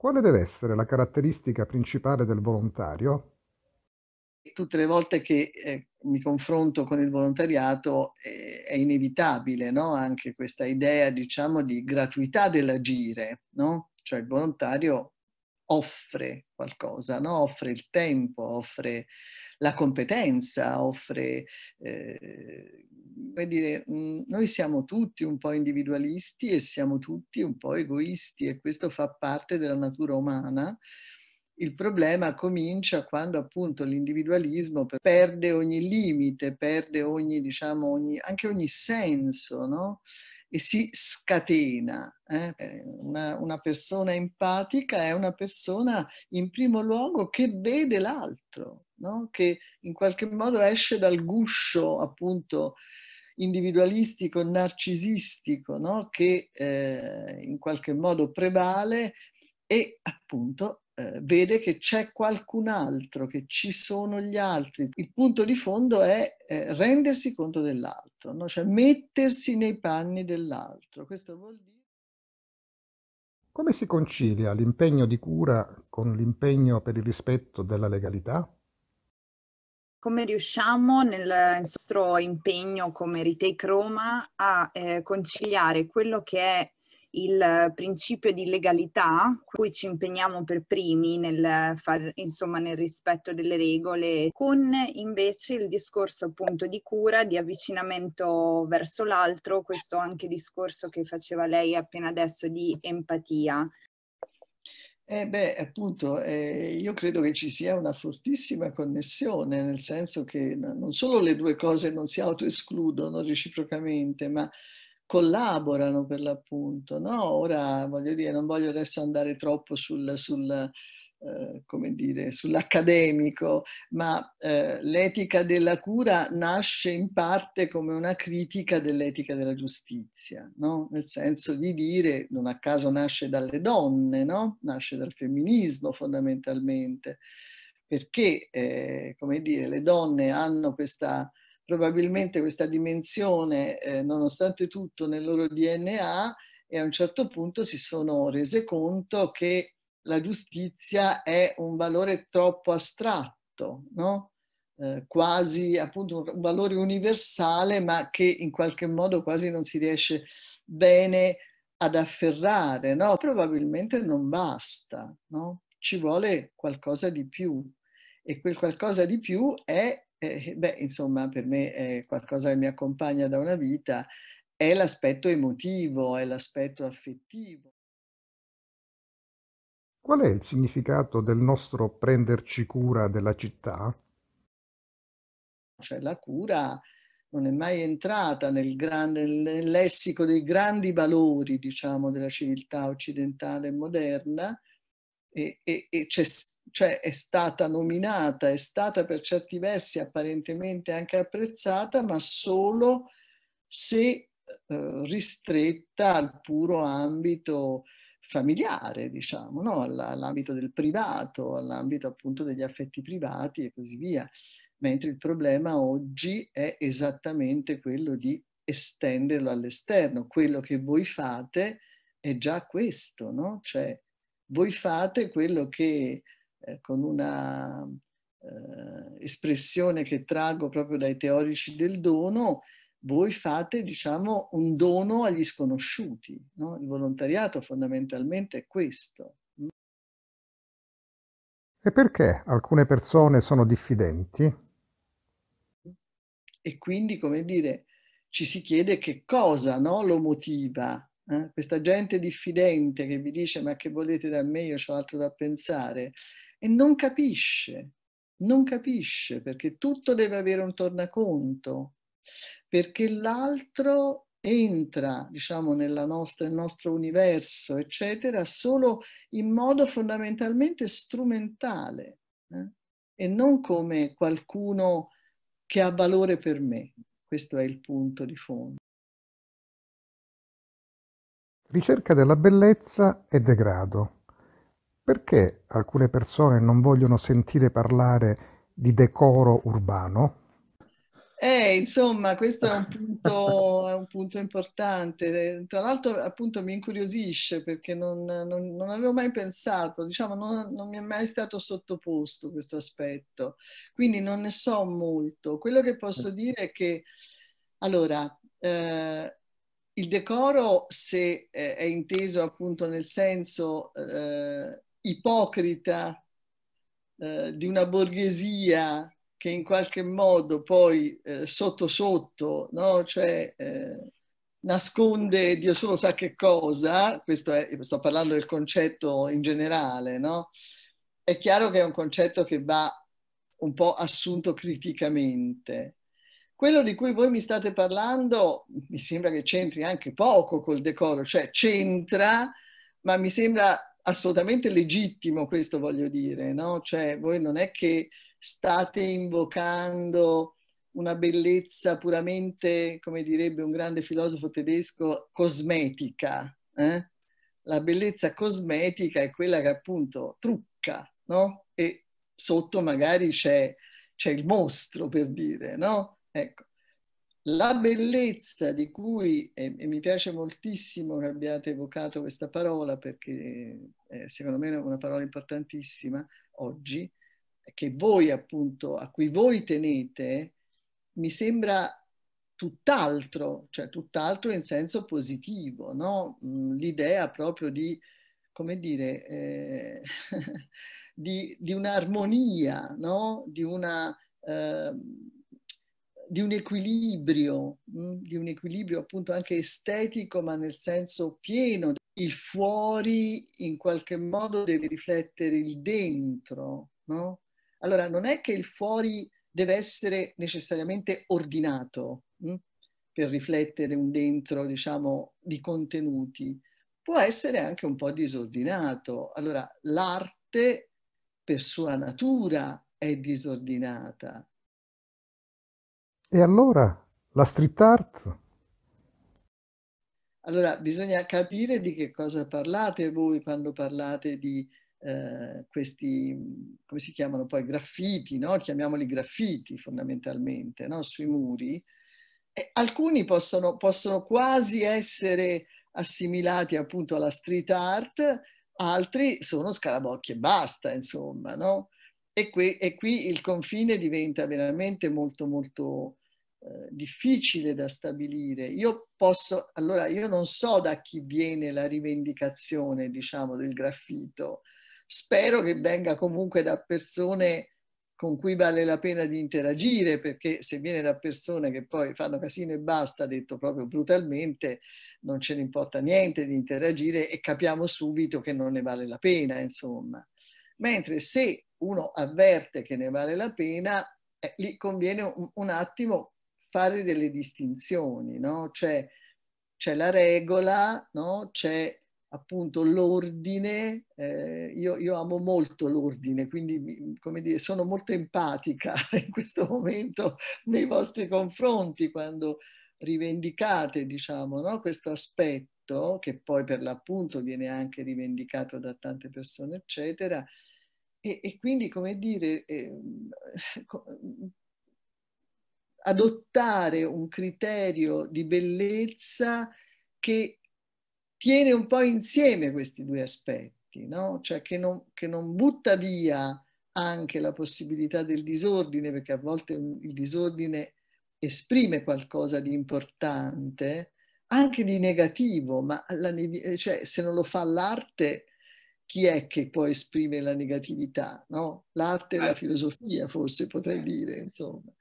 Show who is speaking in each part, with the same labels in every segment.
Speaker 1: Quale deve essere la caratteristica principale del volontario?
Speaker 2: Tutte le volte che eh, mi confronto con il volontariato eh, è inevitabile no? anche questa idea diciamo, di gratuità dell'agire, no? cioè il volontario offre qualcosa, no? offre il tempo, offre la competenza, offre... Eh, dire, noi siamo tutti un po' individualisti e siamo tutti un po' egoisti e questo fa parte della natura umana. Il problema comincia quando appunto l'individualismo perde ogni limite, perde ogni, diciamo, ogni, anche ogni senso, no? E si scatena. Eh? eh una, una persona empatica è una persona in primo luogo che vede l'altro, no? che in qualche modo esce dal guscio appunto individualistico, narcisistico, no? che eh, in qualche modo prevale e appunto eh, vede che c'è qualcun altro, che ci sono gli altri. Il punto di fondo è eh, rendersi conto dell'altro, no? cioè mettersi nei panni dell'altro. Questo vuol dire...
Speaker 1: Come si concilia l'impegno di cura con l'impegno per il rispetto della legalità?
Speaker 3: come riusciamo nel nostro impegno come Retake Roma a eh, conciliare quello che è il principio di legalità, cui ci impegniamo per primi nel, far, insomma, nel rispetto delle regole, con invece il discorso appunto di cura, di avvicinamento verso l'altro, questo anche discorso che faceva lei appena adesso di empatia.
Speaker 2: Eh beh, appunto, eh, io credo che ci sia una fortissima connessione, nel senso che non solo le due cose non si autoescludono reciprocamente, ma collaborano per l'appunto. No? Ora, voglio dire, non voglio adesso andare troppo sul, sul eh, come dire, sull'accademico, ma eh, l'etica della cura nasce in parte come una critica dell'etica della giustizia, no? nel senso di dire, non a caso nasce dalle donne, no? nasce dal femminismo fondamentalmente, perché eh, come dire, le donne hanno questa, probabilmente questa dimensione, eh, nonostante tutto, nel loro DNA e a un certo punto si sono rese conto che la giustizia è un valore troppo astratto, no? eh, quasi appunto un valore universale, ma che in qualche modo quasi non si riesce bene ad afferrare, no? probabilmente non basta, no? ci vuole qualcosa di più e quel qualcosa di più è, eh, beh, insomma, per me è qualcosa che mi accompagna da una vita, è l'aspetto emotivo, è l'aspetto affettivo.
Speaker 1: Qual è il significato del nostro prenderci cura della città?
Speaker 2: Cioè la cura non è mai entrata nel, grande, nel lessico dei grandi valori, diciamo, della civiltà occidentale e moderna e, e, e cioè è stata nominata, è stata per certi versi apparentemente anche apprezzata, ma solo se eh, ristretta al puro ambito eh, familiare, diciamo, no? all'ambito del privato, all'ambito appunto degli affetti privati e così via. Mentre il problema oggi è esattamente quello di estenderlo all'esterno. Quello che voi fate è già questo, no? Cioè, voi fate quello che eh, con una eh, espressione che traggo proprio dai teorici del dono, voi fate diciamo un dono agli sconosciuti, no? il volontariato fondamentalmente è questo.
Speaker 1: E perché alcune persone sono diffidenti?
Speaker 2: E quindi, come dire, ci si chiede che cosa no? lo motiva. Eh? Questa gente diffidente che vi dice ma che volete da me, io ho altro da pensare, e non capisce, non capisce perché tutto deve avere un tornaconto, perché l'altro entra diciamo nella nostra, nel nostro universo eccetera solo in modo fondamentalmente strumentale eh? e non come qualcuno che ha valore per me questo è il punto di fondo
Speaker 1: ricerca della bellezza e degrado perché alcune persone non vogliono sentire parlare di decoro urbano
Speaker 2: eh, insomma, questo è un, punto, è un punto importante. Tra l'altro, appunto, mi incuriosisce perché non, non, non avevo mai pensato, diciamo, non, non, mi è mai stato sottoposto questo aspetto. Quindi non ne so molto. Quello che posso eh. dire è che, allora, eh, il decoro, se eh, è inteso appunto nel senso eh, ipocrita eh, di una borghesia che in qualche modo poi eh, sotto sotto, no? cioè, eh, nasconde Dio solo sa che cosa, questo è, sto parlando del concetto in generale, no? è chiaro che è un concetto che va un po' assunto criticamente. Quello di cui voi mi state parlando mi sembra che c'entri anche poco col decoro, cioè c'entra, ma mi sembra assolutamente legittimo questo voglio dire, no? Cioè voi non è che state invocando una bellezza puramente, come direbbe un grande filosofo tedesco, cosmetica. Eh? La bellezza cosmetica è quella che appunto trucca, no? E sotto magari c'è, c'è il mostro, per dire, no? Ecco. La bellezza di cui, e, e, mi piace moltissimo che abbiate evocato questa parola perché eh, secondo me è una parola importantissima oggi, che voi appunto, a cui voi tenete, mi sembra tutt'altro, cioè tutt'altro in senso positivo, no? Mm, l'idea proprio di, come dire, eh, di, di un'armonia, no? Di una... Eh, di un equilibrio, mm? di un equilibrio appunto anche estetico, ma nel senso pieno. Il fuori in qualche modo deve riflettere il dentro, no? Allora non è che il fuori deve essere necessariamente ordinato mh? Hm, per riflettere un dentro, diciamo, di contenuti, può essere anche un po' disordinato. Allora l'arte per sua natura è disordinata.
Speaker 1: E allora la street art?
Speaker 2: Allora bisogna capire di che cosa parlate voi quando parlate di eh, questi, come si chiamano poi, graffiti, no? chiamiamoli graffiti fondamentalmente, no? sui muri, e alcuni possono, possono quasi essere assimilati appunto alla street art, altri sono scarabocchi e basta, insomma, no? E qui, e qui, il confine diventa veramente molto molto eh, difficile da stabilire. Io posso, allora io non so da chi viene la rivendicazione, diciamo, del graffito, Spero che venga comunque da persone con cui vale la pena di interagire, perché se viene da persone che poi fanno casino e basta, detto proprio brutalmente, non ce ne importa niente di interagire e capiamo subito che non ne vale la pena, insomma. Mentre se uno avverte che ne vale la pena, eh, lì conviene un, un, attimo fare delle distinzioni, no? Cioè c'è la regola, no? C'è appunto l'ordine, eh, io, io, amo molto l'ordine, quindi come dire, sono molto empatica in questo momento nei vostri confronti quando rivendicate diciamo, no? questo aspetto che poi per l'appunto viene anche rivendicato da tante persone, eccetera. E, e quindi, come dire, eh, adottare un criterio di bellezza che tiene un po' insieme questi due aspetti, no? cioè che non, che non butta via anche la possibilità del disordine, perché a volte il disordine esprime qualcosa di importante, anche di negativo, ma la, eh, cioè, se non lo fa l'arte, chi è che può esprimere la negatività? No? L'arte e la eh. filosofia, forse potrei eh. dire, insomma.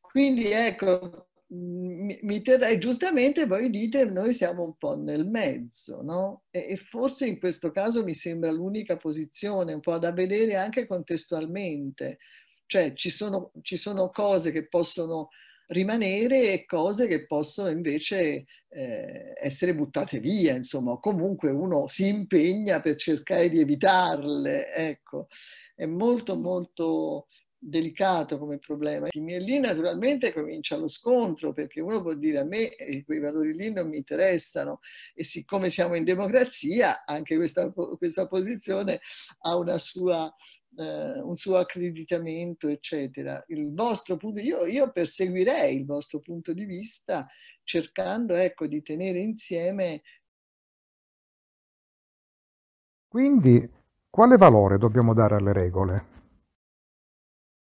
Speaker 2: Quindi ecco, mi terrei, giustamente voi dite noi siamo un po' nel mezzo, no? E, e, forse in questo caso mi sembra l'unica posizione, un po' da vedere anche contestualmente, cioè ci sono, ci sono cose che possono rimanere e cose che possono invece eh, essere buttate via, insomma, comunque uno si impegna per cercare di evitarle, ecco, è molto molto delicato come problema. E lì naturalmente comincia lo scontro, perché uno può dire a me quei valori lì non mi interessano e siccome siamo in democrazia anche questa, questa posizione ha una sua Uh, un suo accreditamento, eccetera. Il vostro punto, io, io, perseguirei il vostro punto di vista cercando ecco, di tenere insieme.
Speaker 1: Quindi, quale valore dobbiamo dare alle regole?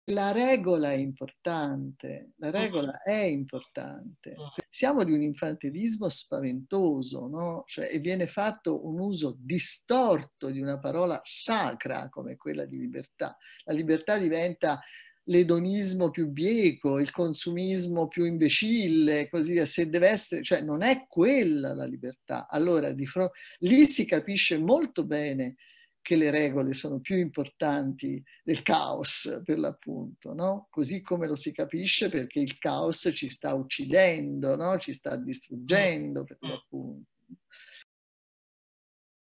Speaker 2: La regola è importante, la mm. regola è importante. Mm. Siamo di un infantilismo spaventoso, no? Cioè viene fatto un uso distorto di una parola sacra come quella di libertà. La libertà diventa l'edonismo più bieco, il consumismo più imbecille, così via, se deve essere, cioè non è quella la libertà. Allora, di fronte, lì si capisce molto bene che le regole sono più importanti del caos, per l'appunto, no? Così come lo si capisce perché il caos ci sta uccidendo, no? Ci sta distruggendo, per mm. l'appunto.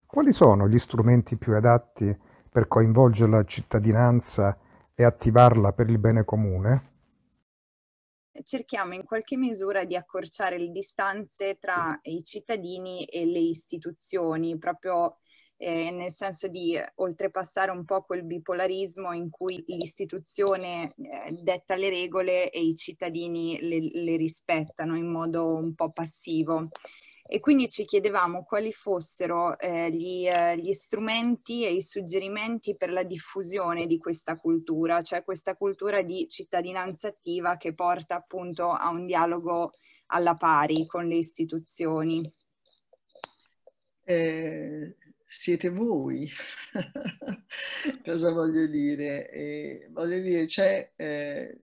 Speaker 1: Quali sono gli strumenti più adatti per coinvolgere la cittadinanza e attivarla per il bene comune?
Speaker 3: cerchiamo in qualche misura di accorciare le distanze tra i cittadini e le istituzioni, proprio eh, nel senso di eh, oltrepassare un po' quel bipolarismo in cui l'istituzione eh, detta le regole e i cittadini le, le rispettano in modo un po' passivo e quindi ci chiedevamo quali fossero eh, gli, eh, gli, strumenti e i suggerimenti per la diffusione di questa cultura, cioè questa cultura di cittadinanza attiva che porta appunto a un dialogo alla pari con le istituzioni. Eh, siete
Speaker 2: voi. Cosa voglio dire? Eh, voglio dire, c'è eh,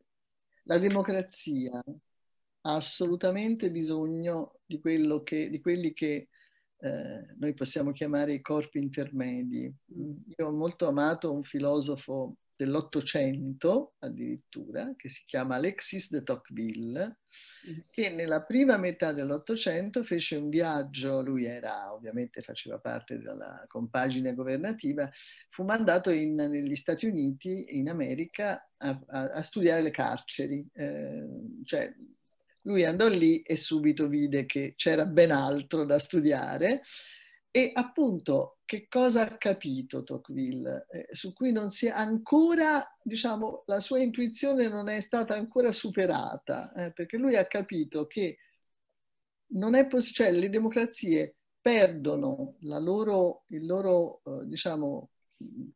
Speaker 2: la democrazia ha assolutamente bisogno di, che, di quelli che eh, noi possiamo chiamare i corpi intermedi. Mm. Io ho molto amato un filosofo dell'Ottocento addirittura, che si chiama Alexis de Tocqueville, che mm. nella prima metà dell'Ottocento fece un viaggio, lui era ovviamente faceva parte della compagine governativa, fu mandato in, negli Stati Uniti, in America, a, a, a studiare le carceri. Eh, cioè, lui andò lì e subito vide che c'era ben altro da studiare e appunto, che cosa ha capito Tocqueville, eh, su cui non si è ancora, diciamo, la sua intuizione non è stata ancora superata, eh, perché lui ha capito che non è cioè, le democrazie perdono loro, il loro, eh, diciamo,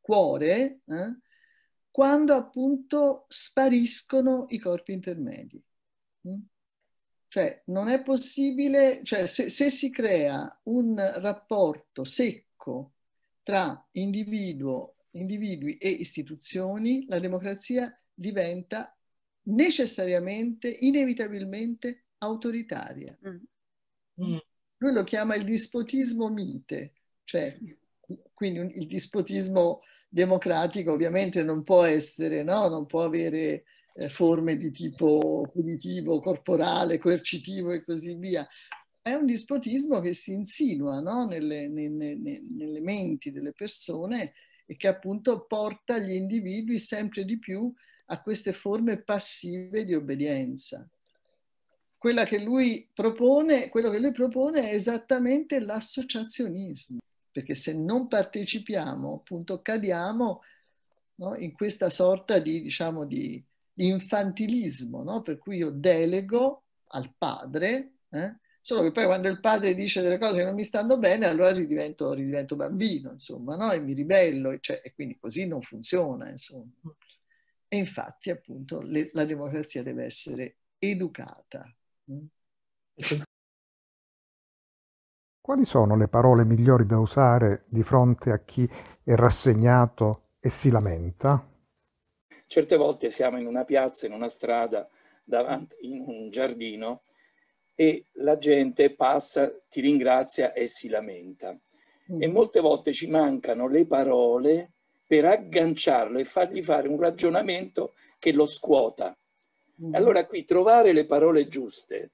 Speaker 2: cuore eh, quando appunto spariscono i corpi intermedi. Mm? Cioè, non è possibile, cioè, se, se si crea un rapporto secco tra individuo, individui e istituzioni, la democrazia diventa necessariamente, inevitabilmente autoritaria. Mm. Mm. Lui lo chiama il dispotismo mite, cioè quindi un, il dispotismo democratico ovviamente non può essere, no? non può avere eh, forme di tipo punitivo, corporale, coercitivo e così via. È un dispotismo che si insinua no? nelle, ne, nelle, menti delle persone e che appunto porta gli individui sempre di più a queste forme passive di obbedienza. Quella che lui propone, quello che lui propone è esattamente l'associazionismo, perché se non partecipiamo appunto cadiamo no? in questa sorta di, diciamo, di, infantilismo, no? per cui io delego al padre, eh? solo che poi quando il padre dice delle cose che non mi stanno bene, allora ridivento, ridivento bambino, insomma, no? e mi ribello, cioè, e quindi così non funziona. Insomma. E infatti, appunto, le, la democrazia deve essere educata. Mm?
Speaker 1: Quali sono le parole migliori da usare di fronte a chi è rassegnato e si lamenta?
Speaker 2: Certe volte siamo in una piazza, in una strada, davanti, in un giardino e la gente passa, ti ringrazia e si lamenta. E mm. molte volte ci mancano le parole per agganciarlo e fargli fare un ragionamento che lo scuota. Mm. Allora qui trovare le parole giuste,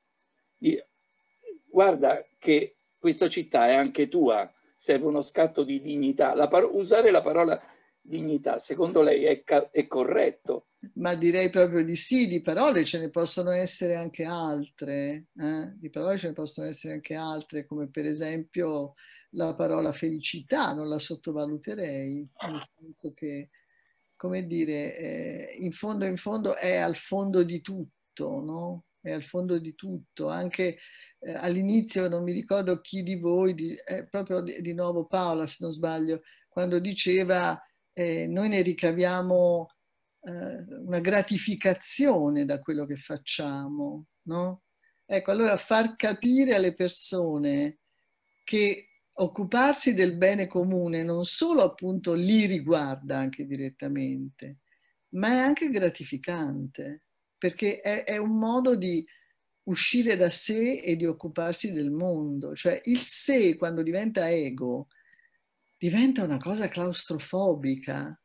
Speaker 2: guarda che questa città è anche tua, serve uno scatto di dignità, la par- usare la parola dignità, secondo lei è, ca- è corretto? Ma direi proprio di sì, di parole ce ne possono essere anche altre, eh? di parole ce ne possono essere anche altre, come per esempio la parola felicità, non la sottovaluterei, nel senso che, come dire, eh, in fondo in fondo è al fondo di tutto, no? È al fondo di tutto, anche eh, all'inizio non mi ricordo chi di voi, di, eh, proprio di, di nuovo Paola se non sbaglio, quando diceva eh, noi ne ricaviamo eh, una gratificazione da quello che facciamo, no? Ecco, allora far capire alle persone che occuparsi del bene comune non solo appunto li riguarda anche direttamente, ma è anche gratificante, perché è, è un modo di uscire da sé e di occuparsi del mondo. Cioè il sé quando diventa ego diventa una cosa claustrofobica,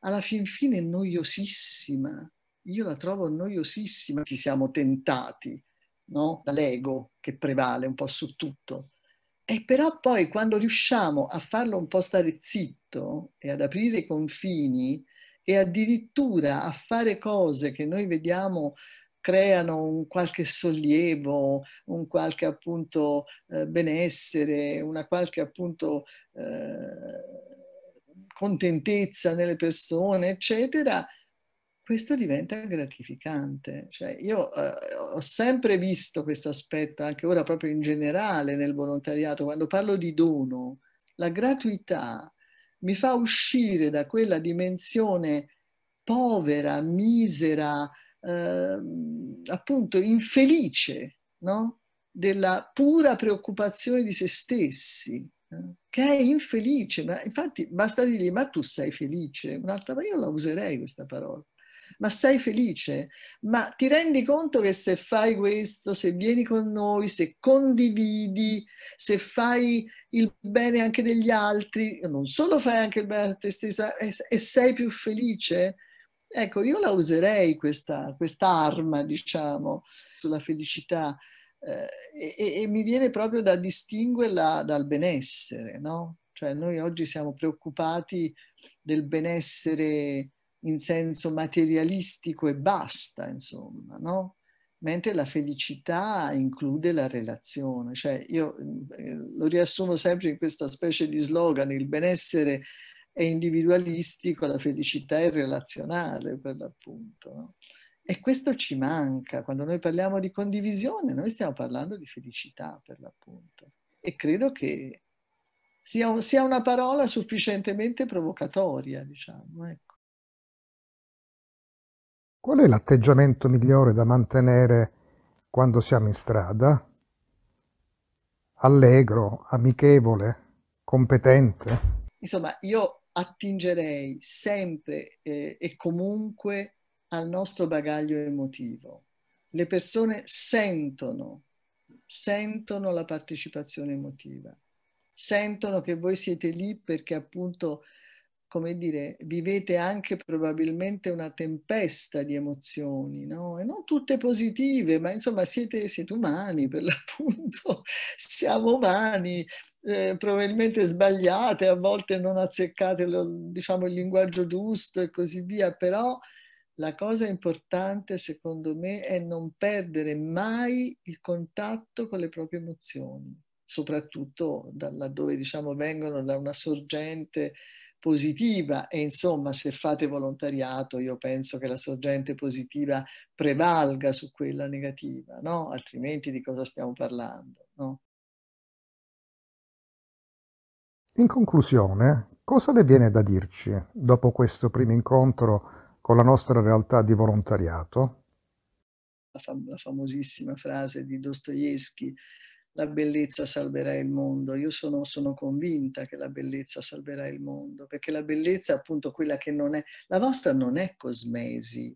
Speaker 2: alla fin fine noiosissima. Io la trovo noiosissima. Ci siamo tentati, no? Dall'ego che prevale un po' su tutto. E però poi quando riusciamo a farlo un po' stare zitto e ad aprire i confini e addirittura a fare cose che noi vediamo creano un qualche sollievo, un qualche appunto eh, benessere, una qualche appunto eh, contentezza nelle persone, eccetera, questo diventa gratificante. Cioè, io eh, ho sempre visto questo aspetto, anche ora proprio in generale nel volontariato, quando parlo di dono, la gratuità mi fa uscire da quella dimensione povera, misera, eh, appunto infelice no? della pura preoccupazione di se stessi, eh? che è infelice. Ma infatti basta dirgli, ma tu sei felice? Un'altra parola, io la userei questa parola. Ma sei felice? Ma ti rendi conto che se fai questo, se vieni con noi, se condividi, se fai il bene anche degli altri, non solo fai anche il bene a te stessa e sei più felice? Ecco, io la userei questa, arma, diciamo, sulla felicità eh, e, e, mi viene proprio da distinguerla dal benessere, no? Cioè noi oggi siamo preoccupati del benessere in senso materialistico e basta, insomma, no? Mentre la felicità include la relazione, cioè io eh, lo riassumo sempre in questa specie di slogan, il benessere è individualistico, la felicità è relazionale per l'appunto. No? E questo ci manca, quando noi parliamo di condivisione, noi stiamo parlando di felicità per l'appunto. E credo che sia, un, sia una parola sufficientemente provocatoria, diciamo. Ecco.
Speaker 1: Qual è l'atteggiamento migliore da mantenere quando siamo in strada? Allegro, amichevole, competente?
Speaker 2: Insomma, io attingerei sempre eh, e comunque al nostro bagaglio emotivo. Le persone sentono, sentono la partecipazione emotiva, sentono che voi siete lì perché appunto come dire, vivete anche probabilmente una tempesta di emozioni, no? E non tutte positive, ma insomma siete, siete umani per l'appunto, siamo umani, eh, probabilmente sbagliate, a volte non azzeccate lo, diciamo, il linguaggio giusto e così via, però la cosa importante secondo me è non perdere mai il contatto con le proprie emozioni, soprattutto da, laddove diciamo vengono da una sorgente positiva e insomma se fate volontariato io penso che la sorgente positiva prevalga su quella negativa, no? Altrimenti di cosa stiamo parlando, no?
Speaker 1: In conclusione, cosa le viene da dirci dopo questo primo incontro con la nostra realtà di volontariato?
Speaker 2: La, fam- la famosissima frase di Dostoevsky, la bellezza salverà il mondo. Io sono, sono, convinta che la bellezza salverà il mondo, perché la bellezza è appunto quella che non è. La vostra non è cosmesi,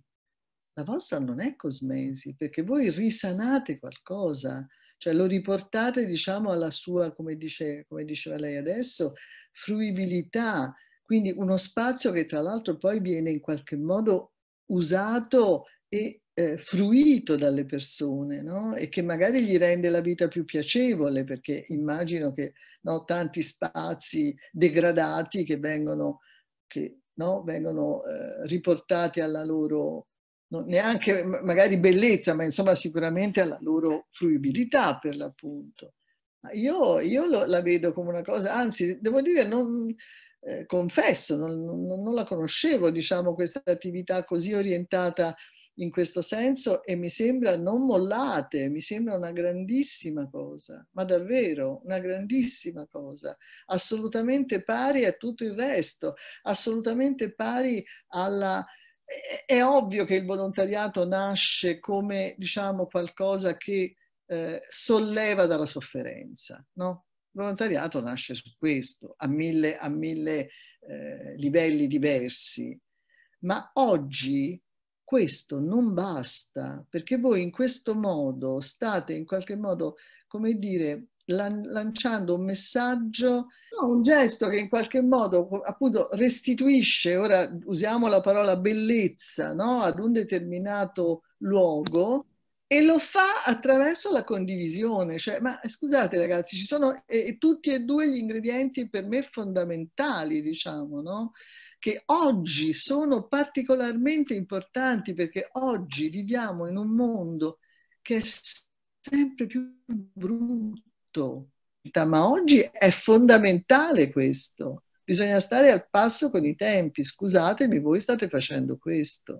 Speaker 2: la vostra non è cosmesi, perché voi risanate qualcosa, cioè lo riportate, diciamo, alla sua, come, dice, come diceva lei adesso, fruibilità. Quindi uno spazio che tra l'altro poi viene in qualche modo usato e eh, fruito dalle persone no? e che magari gli rende la vita più piacevole perché immagino che no, tanti spazi degradati che vengono, che, no, vengono eh, riportati alla loro neanche magari bellezza, ma insomma sicuramente alla loro fruibilità per l'appunto. Io, io lo, la vedo come una cosa, anzi devo dire, non, eh, confesso, non, non, non, la conoscevo, diciamo, questa attività così orientata in questo senso e mi sembra non mollate, mi sembra una grandissima cosa, ma davvero una grandissima cosa, assolutamente pari a tutto il resto, assolutamente pari alla... È ovvio che il volontariato nasce come, diciamo, qualcosa che eh, solleva dalla sofferenza, no? Il volontariato nasce su questo, a mille, a mille eh, livelli diversi, ma oggi questo non basta, perché voi in questo modo state in qualche modo, come dire, lanciando un messaggio, no, un gesto che in qualche modo appunto restituisce, ora usiamo la parola bellezza, no? ad un determinato luogo e lo fa attraverso la condivisione. Cioè, ma eh, scusate ragazzi, ci sono eh, tutti e due gli ingredienti per me fondamentali, diciamo, no? che oggi sono particolarmente importanti perché oggi viviamo in un mondo che è sempre più brutto, ma oggi è fondamentale questo. Bisogna stare al passo con i tempi. Scusatemi, voi state facendo questo.